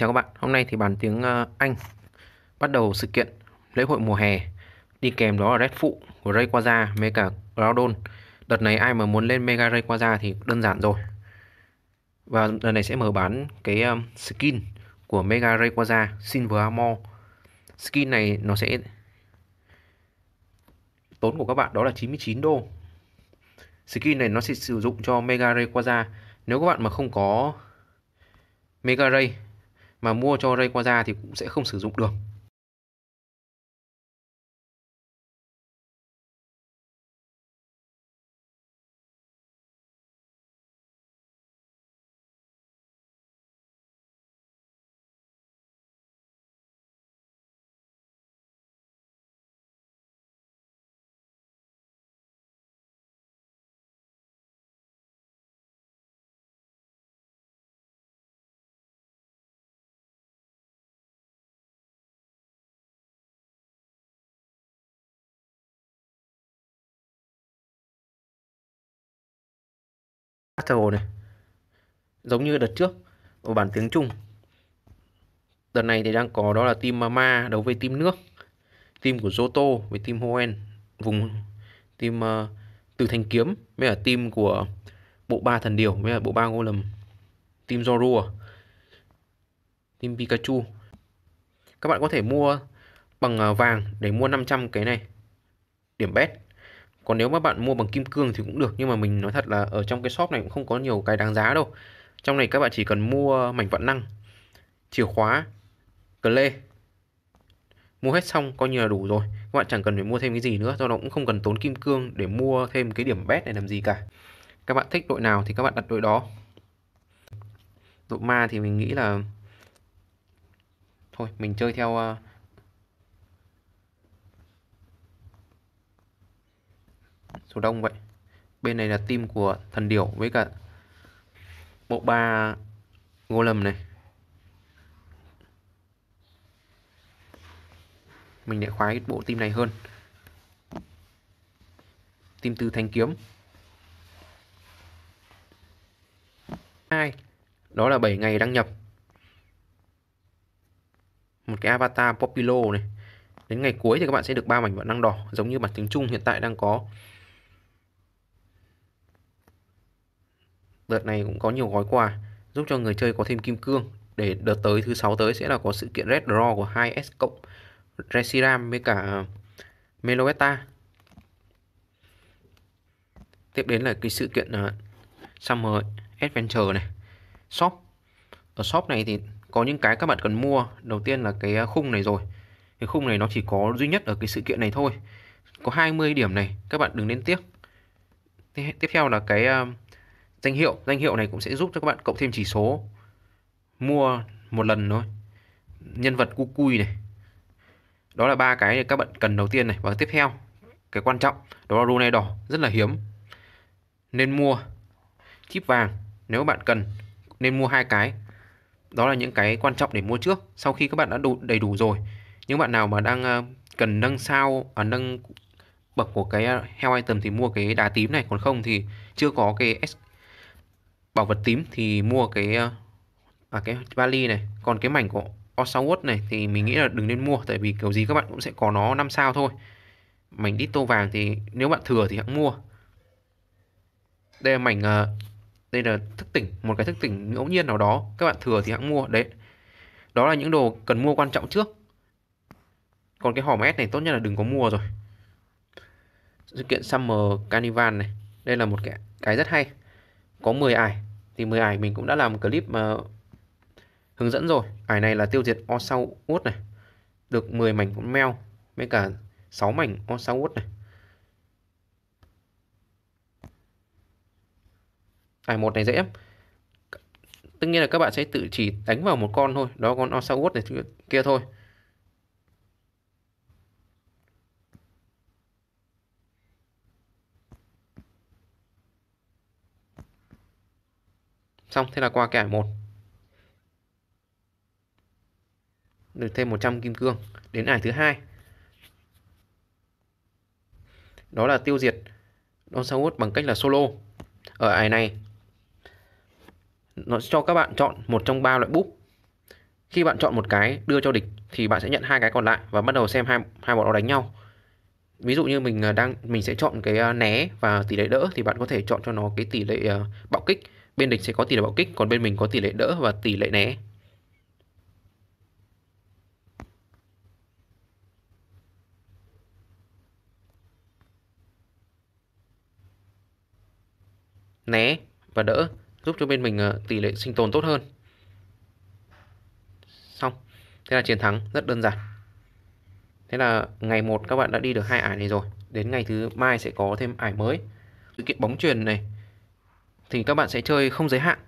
chào các bạn, hôm nay thì bàn tiếng ờ, Anh bắt đầu sự kiện lễ hội mùa hè đi kèm đó là Red Phụ của Ray Quaza với cả Groudon Đợt này ai mà muốn lên Mega Ray Quaza thì đơn giản rồi Và lần này sẽ mở bán cái ờ, skin của Mega Ray Quaza Silver Armor Skin này nó sẽ tốn của các bạn đó là 99 đô Skin này nó sẽ sử dụng cho Mega Ray Quaza Nếu các bạn mà không có Mega Ray mà mua cho Rayquaza thì cũng sẽ không sử dụng được Astro này giống như đợt trước ở bản tiếng Trung đợt này thì đang có đó là team Mama đấu với team nước team của Zoto với team Hoen vùng team uh, từ thanh kiếm với là team của bộ ba thần điều với là bộ ba ngô lầm team Zorua team Pikachu các bạn có thể mua bằng ờ, vàng để mua 500 cái này điểm bet còn nếu mà bạn mua bằng kim cương thì cũng được nhưng mà mình nói thật là ở trong cái shop này cũng không có nhiều cái đáng giá đâu trong này các bạn chỉ cần mua mảnh vận năng chìa khóa cờ lê mua hết xong coi như là đủ rồi các bạn chẳng cần phải mua thêm cái gì nữa do đó cũng không cần tốn kim cương để mua thêm cái điểm bet này làm gì cả các bạn thích đội nào thì các bạn đặt đội đó đội ma thì mình nghĩ là thôi mình chơi theo ờ, số đông vậy bên này là tim của thần điểu với cả bộ ba ngô lầm này mình lại khoái bộ tim này hơn tim từ thanh kiếm hai đó là 7 ngày đăng nhập một cái avatar popilo này đến ngày cuối thì các bạn sẽ được ba mảnh vạn năng đỏ giống như bản tính chung hiện tại đang có Đợt này cũng có nhiều gói quà giúp cho người chơi có thêm kim cương để đợt tới thứ sáu tới sẽ là có sự kiện Red Draw của 2S cộng resiram với cả à, Meloetta. Tiếp đến là cái sự kiện à, Summer Adventure này. Shop. Ở shop này thì có những cái các bạn cần mua. Đầu tiên là cái à, khung này rồi. Cái khung này nó chỉ có duy nhất ở cái sự kiện này thôi. Có 20 điểm này, các bạn đừng nên tiếc. Tiếp theo là cái uh, danh hiệu danh hiệu này cũng sẽ giúp cho các bạn cộng thêm chỉ số mua một lần thôi nhân vật cu cui này đó là ba cái các bạn cần đầu tiên này và tiếp theo cái quan trọng đó là rô này đỏ rất là hiếm nên mua chip vàng nếu bạn cần nên mua hai cái đó là những cái quan trọng để mua trước sau khi các bạn đã đủ đầy đủ rồi những bạn nào mà đang ờ, cần nâng sao ở à, nâng bậc của cái ờ, heo item thì mua cái đá tím này còn không thì chưa có cái bảo vật tím thì mua cái và ờ, cái vali này còn cái mảnh của Osawot này thì mình nghĩ là đừng nên mua tại vì kiểu gì các bạn cũng sẽ có nó 5 sao thôi mảnh đi tô vàng thì nếu bạn thừa thì hãy mua đây là mảnh ờ, đây là thức tỉnh một cái thức tỉnh ngẫu nhiên nào đó các bạn thừa thì hãy mua đấy đó là những đồ cần mua quan trọng trước còn cái hòm S này tốt nhất là đừng có mua rồi sự kiện Summer Carnival này đây là một cái cái rất hay có 10 ải thì 10 ải mình cũng đã làm clip mà hướng dẫn rồi ải này là tiêu diệt o sau út này được 10 mảnh con meo với cả 6 mảnh o sau út này ải một này dễ lắm tất nhiên là các bạn sẽ tự chỉ đánh vào một con thôi đó con o sau út này kia thôi Xong thế là qua cái ải 1 Được thêm 100 kim cương Đến ải thứ hai Đó là tiêu diệt Don Saud bằng cách là solo Ở ải này Nó cho các bạn chọn một trong ba loại búp Khi bạn chọn một cái đưa cho địch Thì bạn sẽ nhận hai cái còn lại Và bắt đầu xem hai, hai bọn nó đánh nhau ví dụ như mình à, đang mình sẽ chọn cái à, né và tỷ lệ đỡ thì bạn có thể chọn cho nó cái tỷ lệ à, bạo kích bên địch sẽ có tỷ lệ bạo kích còn bên mình có tỷ lệ đỡ và tỷ lệ né né và đỡ giúp cho bên mình ờ, tỷ lệ sinh tồn tốt hơn xong thế là chiến thắng rất đơn giản thế là ngày một các bạn đã đi được hai ải này rồi đến ngày thứ mai sẽ có thêm ải mới sự kiện bóng truyền này thì các bạn sẽ chơi không giới hạn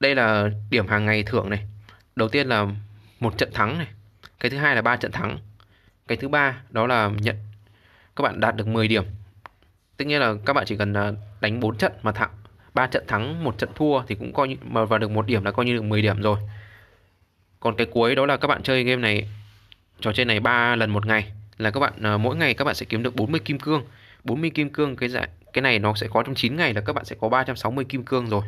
đây là điểm hàng ngày thưởng này đầu tiên là một trận thắng này cái thứ hai là ba trận thắng cái thứ ba đó là nhận các bạn đạt được 10 điểm tức nghĩa là các bạn chỉ cần à, đánh 4 trận mà thắng ba trận thắng một trận thua thì cũng coi như mà vào được một điểm là coi như được 10 điểm rồi còn cái cuối đó là các bạn chơi game này trò chơi này 3 lần một ngày là các bạn à, mỗi ngày các bạn sẽ kiếm được 40 kim cương 40 kim cương cái giải cái này nó sẽ có trong 9 ngày là các bạn sẽ có 360 kim cương rồi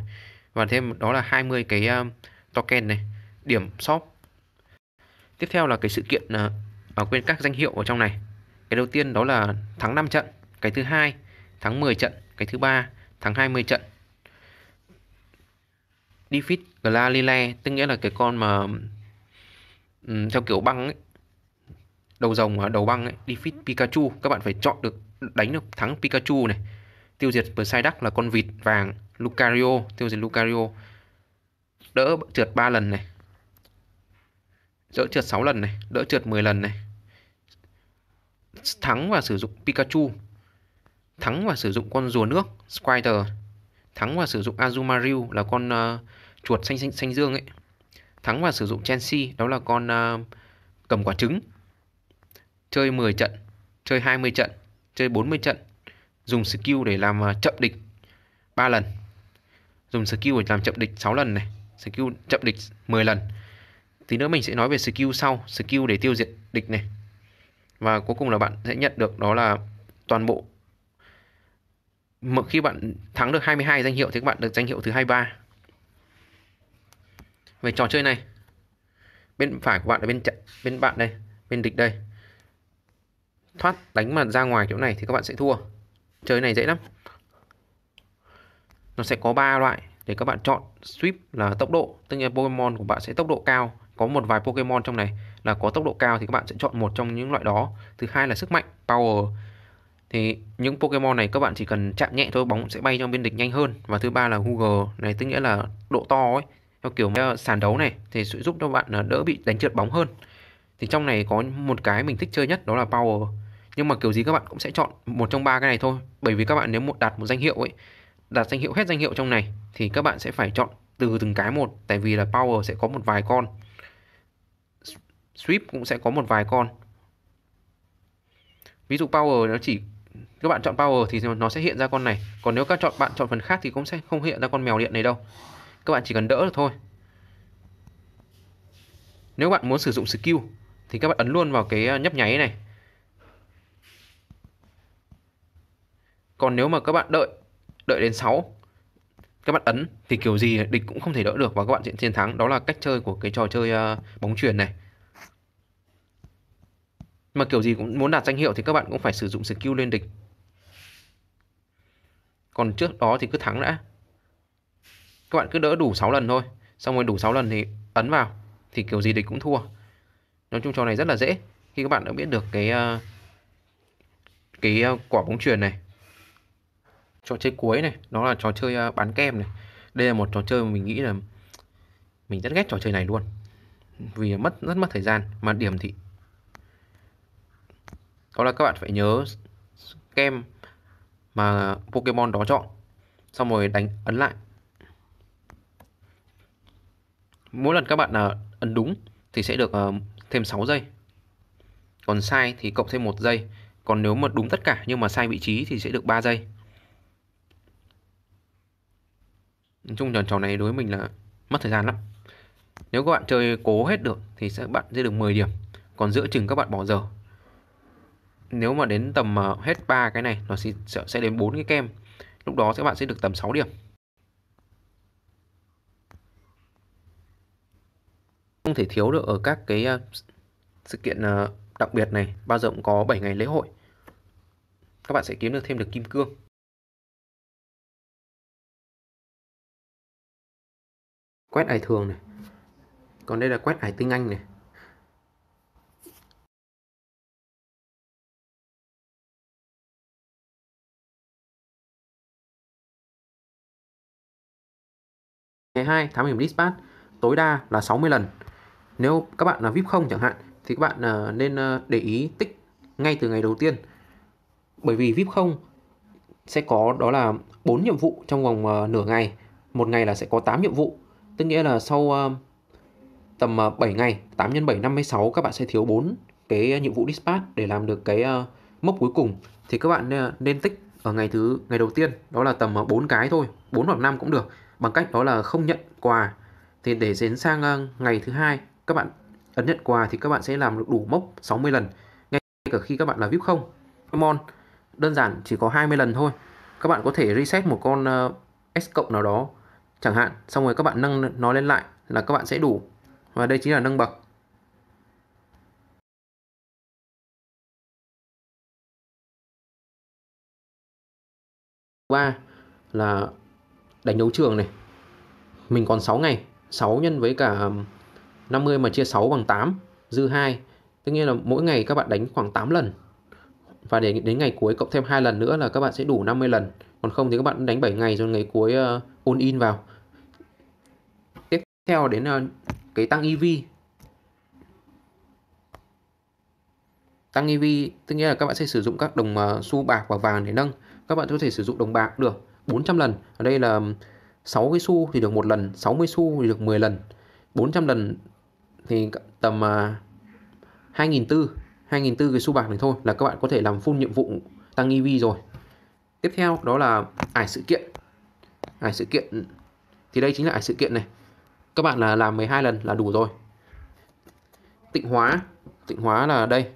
và thêm đó là 20 cái ờ, token này điểm shop tiếp theo là cái sự kiện ở ờ, à, quên các danh hiệu ở trong này cái đầu tiên đó là thắng 5 trận cái thứ hai thắng 10 trận cái thứ ba thắng 20 trận Defeat Galilei tức nghĩa là cái con mà theo kiểu băng ấy đầu rồng à, đầu băng ấy, Defeat Pikachu các bạn phải chọn được đánh được thắng Pikachu này tiêu diệt Psyduck là con vịt vàng Lucario tiêu diệt Lucario đỡ trượt 3 lần này đỡ trượt 6 lần này đỡ trượt 10 lần này thắng và sử dụng Pikachu thắng và sử dụng con rùa nước Squirtle thắng và sử dụng Azumarill là con uh, chuột xanh, xanh xanh dương ấy thắng và sử dụng Chelsea đó là con uh, cầm quả trứng chơi 10 trận chơi 20 trận chơi 40 trận dùng skill để làm à, chậm địch 3 lần dùng skill để làm chậm địch 6 lần này skill chậm địch 10 lần tí nữa mình sẽ nói về skill sau skill để tiêu diệt địch này và cuối cùng là bạn sẽ nhận được đó là toàn bộ mà khi bạn thắng được 22 danh hiệu thì các bạn được danh hiệu thứ 23 về trò chơi này bên phải của bạn là bên bên bạn đây bên địch đây thoát đánh mà ra ngoài chỗ này thì các bạn sẽ thua chơi này dễ lắm nó sẽ có ba loại để các bạn chọn sweep là tốc độ tức nghĩa Pokemon của bạn sẽ tốc độ cao có một vài Pokemon trong này là có tốc độ cao thì các bạn sẽ chọn một trong những loại đó thứ hai là sức mạnh power thì những Pokemon này các bạn chỉ cần chạm nhẹ thôi bóng sẽ bay cho bên địch nhanh hơn và thứ ba là Google này tức nghĩa là độ to ấy theo kiểu sàn đấu này thì sẽ giúp cho bạn đỡ bị đánh trượt bóng hơn thì trong này có một cái mình thích chơi nhất đó là power nhưng mà kiểu gì các bạn cũng sẽ chọn một trong ba cái này thôi bởi vì các bạn nếu một đạt một danh hiệu ấy đạt danh hiệu hết danh hiệu trong này thì các bạn sẽ phải chọn từ từng cái một tại vì là power sẽ có một vài con sweep cũng sẽ có một vài con ví dụ power nó chỉ các bạn chọn power thì nó sẽ hiện ra con này còn nếu các chọn bạn chọn phần khác thì cũng sẽ không hiện ra con mèo điện này đâu các bạn chỉ cần đỡ được thôi nếu bạn muốn sử dụng skill thì các bạn ấn luôn vào cái nhấp nháy này Còn nếu mà các bạn đợi Đợi đến 6 Các bạn ấn thì kiểu gì địch cũng không thể đỡ được Và các bạn sẽ chiến thắng Đó là cách chơi của cái trò chơi à, bóng chuyền này Mà kiểu gì cũng muốn đạt danh hiệu Thì các bạn cũng phải sử dụng skill lên địch Còn trước đó thì cứ thắng đã Các bạn cứ đỡ đủ 6 lần thôi Xong rồi đủ 6 lần thì ấn vào Thì kiểu gì địch cũng thua Nói chung trò này rất là dễ Khi các bạn đã biết được cái à, Cái à, quả bóng chuyền này trò chơi cuối này nó là trò chơi à, bán kem này đây là một trò chơi mà mình nghĩ là mình rất ghét trò chơi này luôn vì mất rất mất thời gian mà điểm thì đó là các bạn phải nhớ kem mà Pokemon đó chọn xong rồi đánh ấn lại mỗi lần các bạn à, ấn đúng thì sẽ được à, thêm 6 giây còn sai thì cộng thêm một giây còn nếu mà đúng tất cả nhưng mà sai vị trí thì sẽ được 3 giây Nói chung là trò này đối với mình là mất thời gian lắm Nếu các bạn chơi cố hết được Thì sẽ bạn sẽ được 10 điểm Còn giữa chừng các bạn bỏ giờ Nếu mà đến tầm ờ, hết ba cái này Nó sẽ, sẽ đến bốn cái kem Lúc đó các bạn sẽ được tầm 6 điểm Không thể thiếu được ở các cái ờ, sự kiện ờ, đặc biệt này Bao giờ cũng có 7 ngày lễ hội Các bạn sẽ kiếm được thêm được kim cương quét ải thường này còn đây là quét ải tiếng Anh này Ngày 2, tháng hiểm Dispatch tối đa là 60 lần. Nếu các bạn là VIP không chẳng hạn thì các bạn ờ, nên ờ, để ý tích ngay từ ngày đầu tiên. Bởi vì VIP không sẽ có đó là 4 nhiệm vụ trong vòng ờ, nửa ngày. Một ngày là sẽ có 8 nhiệm vụ Tức nghĩa là sau uh, tầm uh, ờ, 7 ngày, 8 x 7 56 các bạn sẽ thiếu 4 cái nhiệm vụ dispatch để làm được cái ờ, mốc cuối cùng thì các bạn nên, tích ở ngày thứ ngày đầu tiên đó là tầm 4 cái thôi, 4 hoặc 5 cũng được bằng cách đó là không nhận quà. Thì để đến sang ngày thứ hai các bạn ấn nhận quà thì các bạn sẽ làm được đủ mốc 60 lần ngay cả khi các bạn là VIP không. Come đơn giản chỉ có 20 lần thôi. Các bạn có thể reset một con S cộng nào đó chẳng hạn xong rồi các bạn nâng nó lên lại là các bạn sẽ đủ và đây chính là nâng bậc ba là đánh đấu trường này mình còn 6 ngày 6 nhân với cả 50 mà chia 6 bằng 8 dư 2 tức nghĩa là mỗi ngày các bạn đánh khoảng 8 lần và để đến ngày cuối cộng thêm hai lần nữa là các bạn sẽ đủ 50 lần còn không thì các bạn đánh 7 ngày rồi ngày cuối uh, ờ, ôn in vào tiếp theo đến uh, cái tăng EV tăng EV tức nghĩa là các bạn sẽ sử dụng các đồng uh, ờ, xu bạc và vàng để nâng các bạn có thể sử dụng đồng bạc được 400 lần ở đây là 6 cái xu thì được một lần 60 xu thì được 10 lần 400 lần thì tầm uh, 2.400 2.400 cái xu bạc này thôi là các bạn có thể làm full nhiệm vụ tăng EV rồi tiếp theo đó là ải sự kiện ải sự kiện thì đây chính là ải sự kiện này các bạn là làm 12 lần là đủ rồi tịnh hóa tịnh hóa là đây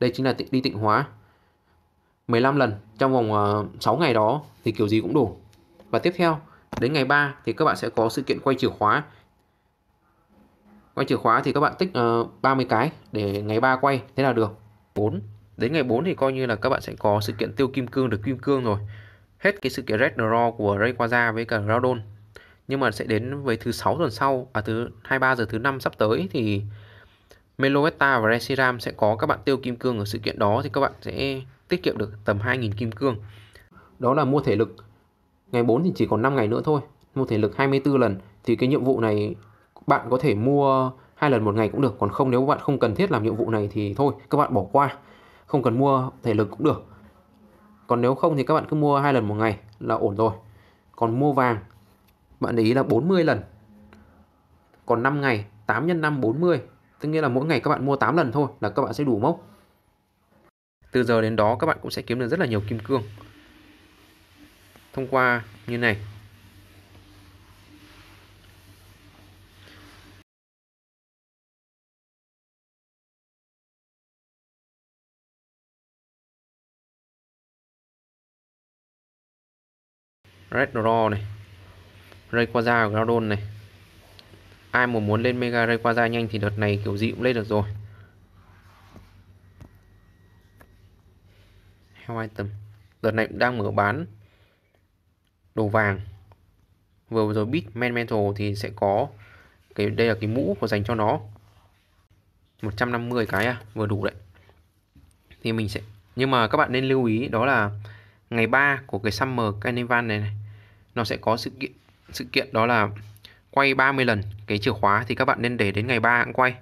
đây chính là tịnh, đi tịnh hóa 15 lần trong vòng ờ, uh, 6 ngày đó thì kiểu gì cũng đủ và tiếp theo đến ngày 3 thì các bạn sẽ có sự kiện quay chìa khóa quay chìa khóa thì các bạn tích uh, ờ, 30 cái để ngày 3 quay thế là được 4 Đến ngày 4 thì coi như là các bạn sẽ có sự kiện tiêu kim cương được kim cương rồi. Hết cái sự kiện Red Draw của Rayquaza với cả Groudon. Nhưng mà sẽ đến với thứ 6 tuần sau, à thứ 23 giờ thứ 5 sắp tới thì Meloetta và Reshiram sẽ có các bạn tiêu kim cương ở sự kiện đó thì các bạn sẽ tiết kiệm được tầm 2.000 kim cương. Đó là mua thể lực. Ngày 4 thì chỉ còn 5 ngày nữa thôi. Mua thể lực 24 lần thì cái nhiệm vụ này bạn có thể mua hai lần một ngày cũng được còn không nếu bạn không cần thiết làm nhiệm vụ này thì thôi các bạn bỏ qua không cần mua thể lực cũng được còn nếu không thì các bạn cứ mua hai lần một ngày là ổn rồi còn mua vàng bạn để ý là 40 lần còn 5 ngày 8 x 5 40 tức nghĩa là mỗi ngày các bạn mua 8 lần thôi là các bạn sẽ đủ mốc từ giờ đến đó các bạn cũng sẽ kiếm được rất là nhiều kim cương thông qua như này Red Draw này Rayquaza của Groudon này Ai mà muốn lên Mega Rayquaza nhanh thì đợt này kiểu gì cũng lên được rồi Heo item Đợt này cũng đang mở bán Đồ vàng Vừa rồi Beat Man Mental thì sẽ có cái Đây là cái mũ của dành cho nó 150 cái à Vừa đủ đấy Thì mình sẽ Nhưng mà các bạn nên lưu ý đó là Ngày 3 của cái Summer Carnival này này nó sẽ có sự kiện sự kiện đó là quay 30 lần cái chìa khóa thì các bạn nên để đến ngày 3 cũng quay